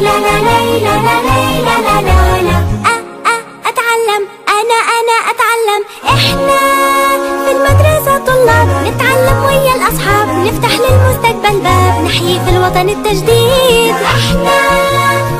ليلى لا ليلى لا ليلى لا لا لا أتعلم أنا أنا أتعلم إحنا في المدرسة طلاب نتعلم ويا الأصحاب نفتح للمستقبل باب نحيي في الوطن التجديد إحنا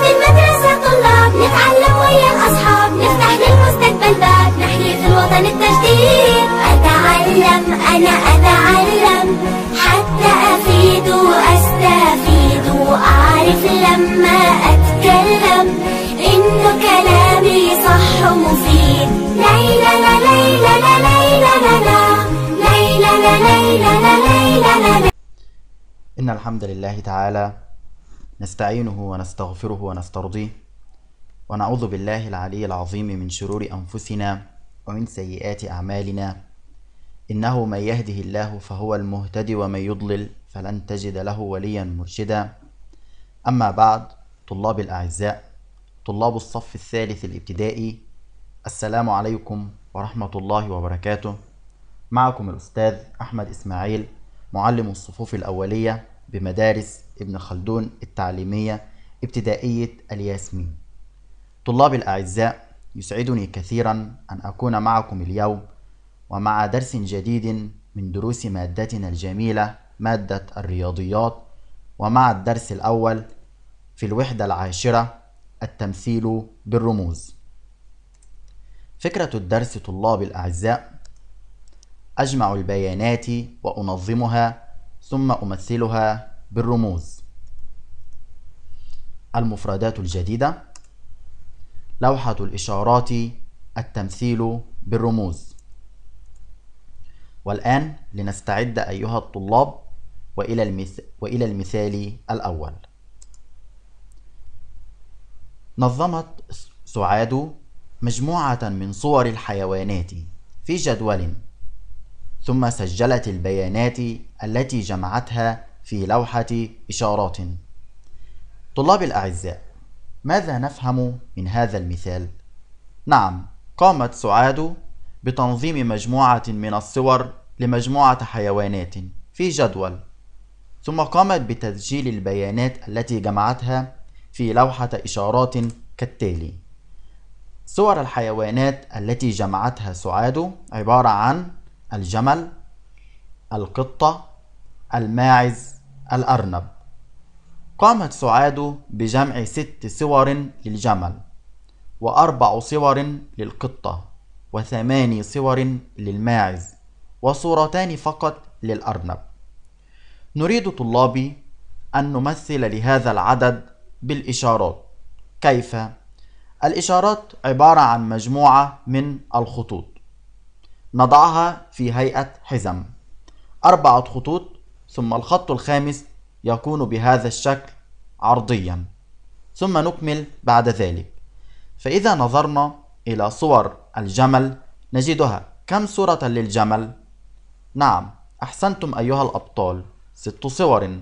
في المدرسة طلاب نتعلم ويا الأصحاب نفتح للمستقبل باب نحيي في الوطن التجديد أتعلم أنا أنا إن الحمد لله تعالى نستعينه ونستغفره ونسترضيه ونعوذ بالله العلي العظيم من شرور أنفسنا ومن سيئات أعمالنا إنه من يهده الله فهو المهتدي ومن يضلل فلن تجد له وليا مرشدا أما بعد طلاب الأعزاء طلاب الصف الثالث الابتدائي السلام عليكم ورحمة الله وبركاته معكم الأستاذ أحمد إسماعيل معلم الصفوف الأولية بمدارس ابن خلدون التعليمية ابتدائية الياسمين طلاب الأعزاء يسعدني كثيرا أن أكون معكم اليوم ومع درس جديد من دروس مادتنا الجميلة مادة الرياضيات ومع الدرس الأول في الوحدة العاشرة التمثيل بالرموز فكرة الدرس طلاب الأعزاء أجمع البيانات وأنظمها ثم أمثلها بالرموز المفردات الجديدة لوحة الإشارات التمثيل بالرموز والآن لنستعد أيها الطلاب وإلى, المث... وإلى المثال الأول نظمت سعاد مجموعة من صور الحيوانات في جدول ثم سجلت البيانات التي جمعتها في لوحة إشارات. طلاب الأعزاء، ماذا نفهم من هذا المثال؟ نعم، قامت سعاد بتنظيم مجموعة من الصور لمجموعة حيوانات في جدول، ثم قامت بتسجيل البيانات التي جمعتها في لوحة إشارات كالتالي: صور الحيوانات التي جمعتها سعاد عبارة عن الجمل القطة الماعز الأرنب قامت سعاد بجمع ست صور للجمل وأربع صور للقطة وثماني صور للماعز وصورتان فقط للأرنب نريد طلابي أن نمثل لهذا العدد بالإشارات كيف؟ الإشارات عبارة عن مجموعة من الخطوط نضعها في هيئة حزم أربعة خطوط ثم الخط الخامس يكون بهذا الشكل عرضيا ثم نكمل بعد ذلك فإذا نظرنا إلى صور الجمل نجدها كم صورة للجمل؟ نعم أحسنتم أيها الأبطال ست صور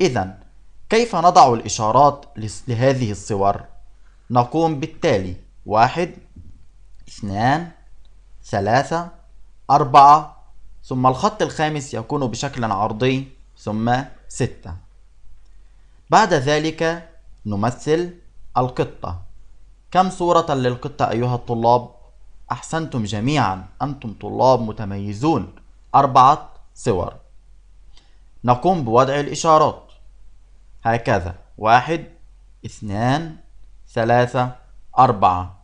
إذا كيف نضع الإشارات لهذه الصور؟ نقوم بالتالي واحد اثنان ثلاثة أربعة ثم الخط الخامس يكون بشكل عرضي ثم ستة بعد ذلك نمثل القطة كم صورة للقطة أيها الطلاب؟ أحسنتم جميعا أنتم طلاب متميزون أربعة صور نقوم بوضع الإشارات هكذا واحد اثنان ثلاثة أربعة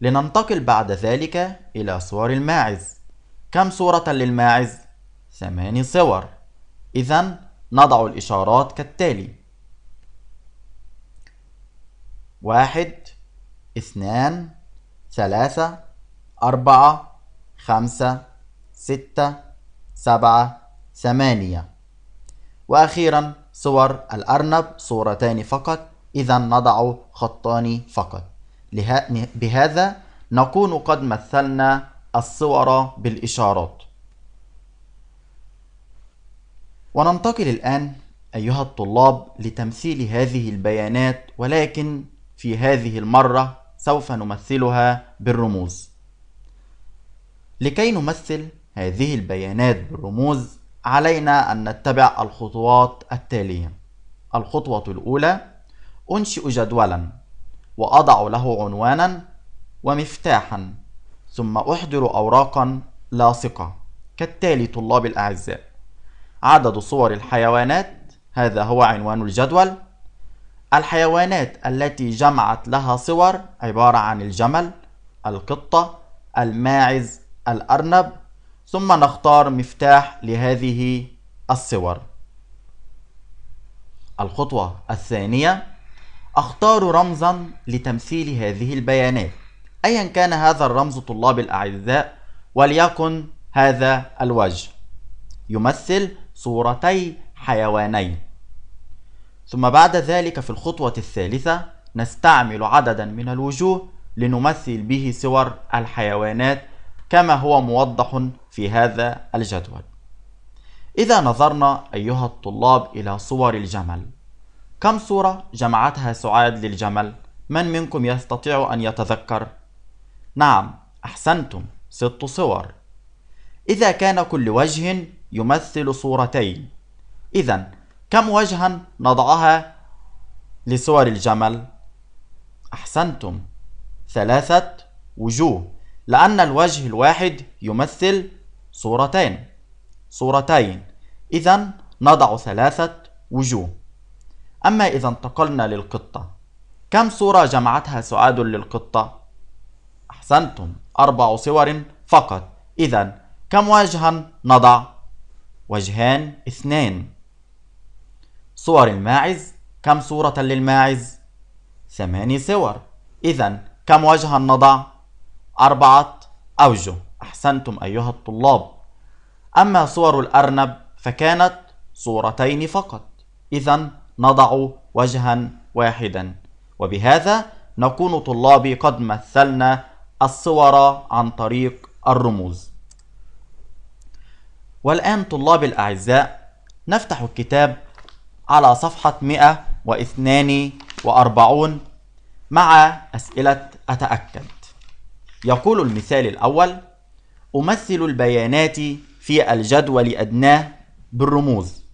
لننتقل بعد ذلك إلى صور الماعز كم صورة للماعز؟ ثماني صور إذا نضع الإشارات كالتالي واحد اثنان ثلاثة أربعة خمسة ستة سبعة ثمانية وأخيرا صور الأرنب صورتان فقط إذا نضع خطان فقط بهذا نكون قد مثلنا الصور بالإشارات وننتقل الآن أيها الطلاب لتمثيل هذه البيانات ولكن في هذه المرة سوف نمثلها بالرموز لكي نمثل هذه البيانات بالرموز علينا أن نتبع الخطوات التالية الخطوة الأولى أنشئ جدولا وأضع له عنوانا ومفتاحا ثم أحضر أوراقا لاصقة كالتالي طلاب الأعزاء عدد صور الحيوانات هذا هو عنوان الجدول الحيوانات التي جمعت لها صور عبارة عن الجمل القطة الماعز الأرنب ثم نختار مفتاح لهذه الصور الخطوة الثانية أختار رمزا لتمثيل هذه البيانات أيا كان هذا الرمز طلاب الأعزاء وليكن هذا الوجه يمثل صورتي حيوانين ثم بعد ذلك في الخطوة الثالثة نستعمل عددا من الوجوه لنمثل به صور الحيوانات كما هو موضح في هذا الجدول إذا نظرنا أيها الطلاب إلى صور الجمل كم صورة جمعتها سعاد للجمل؟ من منكم يستطيع أن يتذكر؟ نعم أحسنتم ست صور إذا كان كل وجه يمثل صورتين إذا كم وجها نضعها لصور الجمل؟ أحسنتم ثلاثة وجوه لأن الوجه الواحد يمثل صورتين صورتين إذا نضع ثلاثة وجوه أما إذا انتقلنا للقطة كم صورة جمعتها سعاد للقطة؟ أحسنتم أربع صور فقط إذا كم وجها نضع؟ وجهان اثنان صور الماعز كم صورة للماعز؟ ثماني صور إذا كم وجها نضع؟ أربعة أوجه أحسنتم أيها الطلاب أما صور الأرنب فكانت صورتين فقط إذا نضع وجها واحدا وبهذا نكون طلابي قد مثلنا الصور عن طريق الرموز والآن طلابي الأعزاء نفتح الكتاب على صفحة 142 مع أسئلة أتأكد يقول المثال الأول أمثل البيانات في الجدول أدناه بالرموز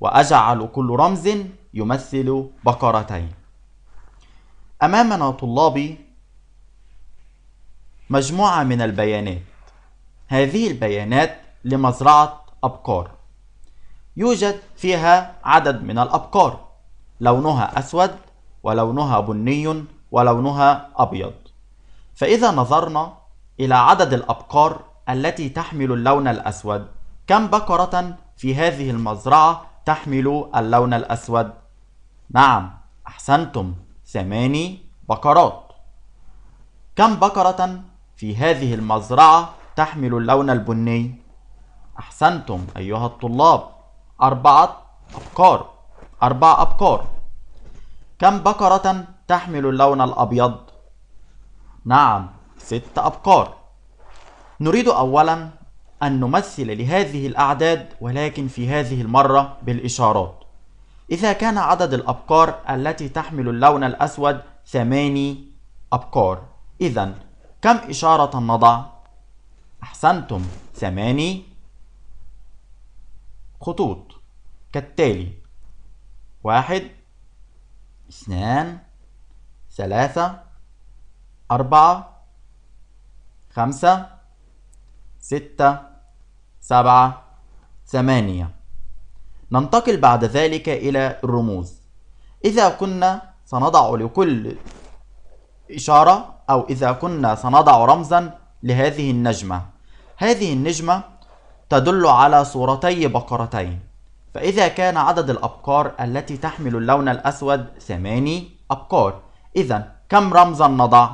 وأجعل كل رمز يمثل بقرتين أمامنا طلابي مجموعة من البيانات هذه البيانات لمزرعة أبقار يوجد فيها عدد من الأبقار لونها أسود ولونها بني ولونها أبيض فإذا نظرنا إلى عدد الأبقار التي تحمل اللون الأسود كم بقرة في هذه المزرعة تحمل اللون الأسود نعم أحسنتم ثماني بقرات كم بقرة في هذه المزرعة تحمل اللون البني؟ أحسنتم أيها الطلاب أربعة أبقار أربع أبقار كم بقرة تحمل اللون الأبيض؟ نعم ست أبقار نريد أولا أن نمثل لهذه الأعداد ولكن في هذه المرة بالإشارات إذا كان عدد الأبقار التي تحمل اللون الأسود ثماني أبقار إذا كم إشارة نضع؟ أحسنتم ثماني خطوط كالتالي واحد اثنان ثلاثة أربعة خمسة ستة سبعة ثمانية ننتقل بعد ذلك إلى الرموز إذا كنا سنضع لكل إشارة أو إذا كنا سنضع رمزا لهذه النجمة هذه النجمة تدل على صورتي بقرتين فإذا كان عدد الأبقار التي تحمل اللون الأسود ثماني أبقار إذا كم رمزا نضع؟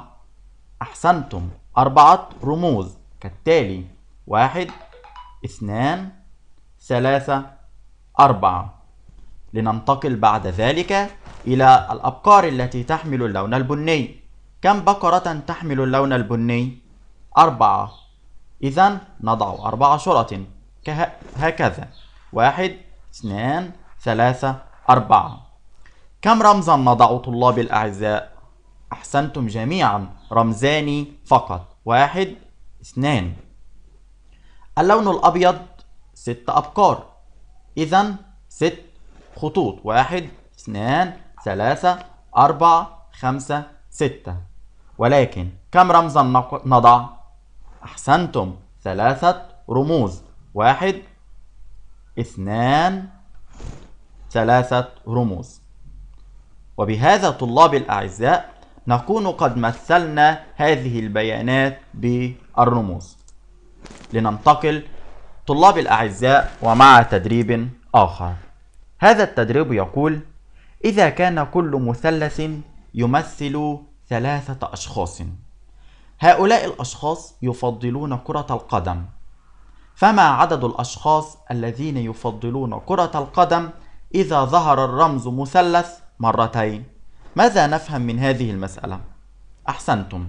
أحسنتم أربعة رموز كالتالي واحد اثنان ثلاثة أربعة لننتقل بعد ذلك إلى الأبقار التي تحمل اللون البني كم بقرة تحمل اللون البني؟ أربعة إذا نضع أربع شرط هكذا واحد اثنان ثلاثة أربعة كم رمزا نضع طلاب الأعزاء؟ أحسنتم جميعا رمزان فقط واحد اثنان اللون الأبيض ست أبقار إذا ست خطوط واحد اثنان ثلاثة أربعة خمسة ستة ولكن كم رمزا نضع؟ أحسنتم ثلاثة رموز واحد اثنان ثلاثة رموز وبهذا طلاب الأعزاء نكون قد مثلنا هذه البيانات بالرموز لننتقل طلاب الأعزاء ومع تدريب آخر هذا التدريب يقول إذا كان كل مثلث يمثل ثلاثة أشخاص هؤلاء الأشخاص يفضلون كرة القدم فما عدد الأشخاص الذين يفضلون كرة القدم إذا ظهر الرمز مثلث مرتين ماذا نفهم من هذه المسألة؟ أحسنتم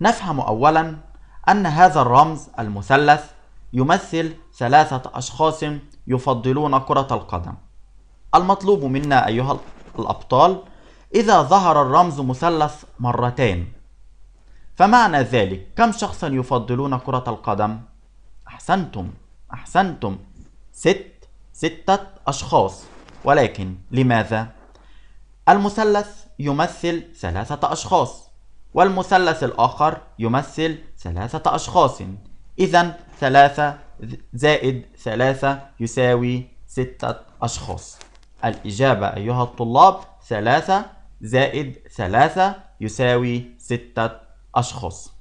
نفهم أولا أن هذا الرمز المثلث يمثل ثلاثة أشخاص يفضلون كرة القدم المطلوب منا أيها الأبطال إذا ظهر الرمز مثلث مرتين فمعنى ذلك كم شخصا يفضلون كرة القدم؟ أحسنتم أحسنتم ست ستة أشخاص ولكن لماذا؟ المثلث يمثل ثلاثة أشخاص والمثلث الآخر يمثل ثلاثة أشخاص إذا ثلاثة زائد ثلاثة يساوي ستة أشخاص الإجابة أيها الطلاب ثلاثة زائد ثلاثة يساوي ستة أشخاص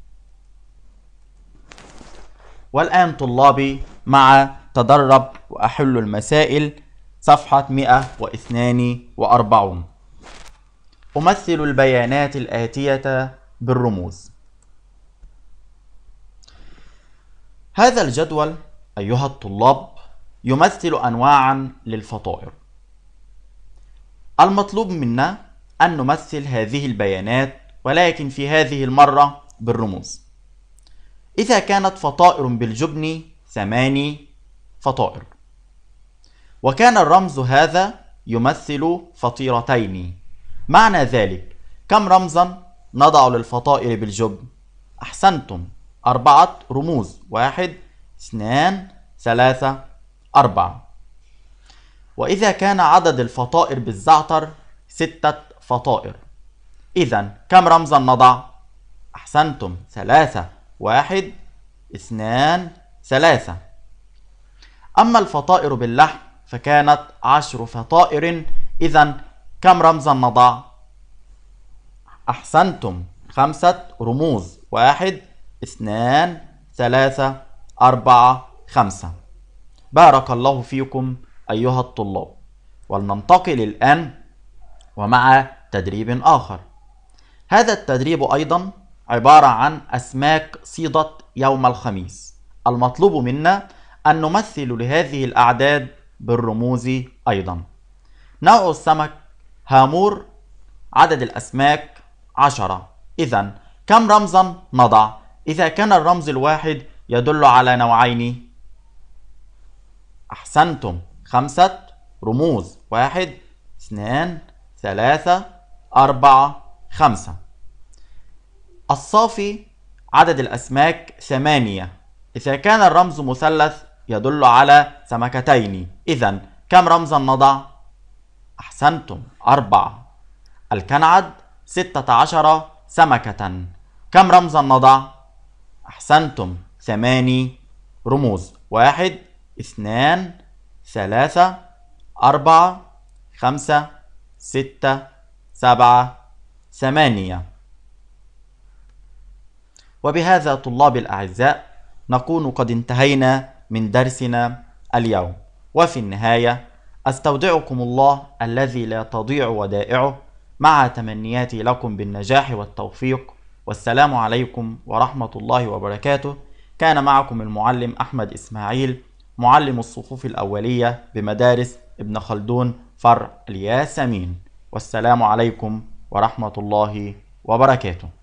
والآن طلابي مع تدرب وأحل المسائل صفحة 142 أمثل البيانات الآتية بالرموز هذا الجدول أيها الطلاب يمثل أنواعا للفطائر المطلوب منا أن نمثل هذه البيانات ولكن في هذه المرة بالرموز إذا كانت فطائر بالجبن ثماني فطائر وكان الرمز هذا يمثل فطيرتين معنى ذلك كم رمزا نضع للفطائر بالجبن أحسنتم أربعة رموز واحد اثنان ثلاثة أربعة وإذا كان عدد الفطائر بالزعتر ستة فطائر إذا كم رمزا نضع؟ أحسنتم ثلاثة واحد اثنان ثلاثة أما الفطائر باللحم فكانت عشر فطائر إذا كم رمزا نضع؟ أحسنتم خمسة رموز واحد اثنان ثلاثة أربعة خمسة بارك الله فيكم أيها الطلاب ولننتقل الآن ومع تدريب آخر هذا التدريب أيضا عبارة عن أسماك صيدة يوم الخميس المطلوب منا أن نمثل لهذه الأعداد بالرموز أيضا نوع السمك هامور عدد الأسماك عشرة إذا كم رمزا نضع؟ إذا كان الرمز الواحد يدل على نوعين أحسنتم خمسة رموز واحد اثنان ثلاثة أربعة خمسة الصافي عدد الأسماك ثمانية إذا كان الرمز مثلث يدل على سمكتين إذا كم رمزا نضع؟ أحسنتم أربعة الكنعد ستة عشر سمكة كم رمزا نضع؟ أحسنتم ثماني رموز واحد اثنان ثلاثة أربعة خمسة ستة سبعة ثمانية وبهذا طلاب الأعزاء نكون قد انتهينا من درسنا اليوم وفي النهاية أستودعكم الله الذي لا تضيع ودائعه مع تمنياتي لكم بالنجاح والتوفيق والسلام عليكم ورحمة الله وبركاته كان معكم المعلم أحمد إسماعيل معلم الصفوف الأولية بمدارس ابن خلدون فرع الياسمين والسلام عليكم ورحمة الله وبركاته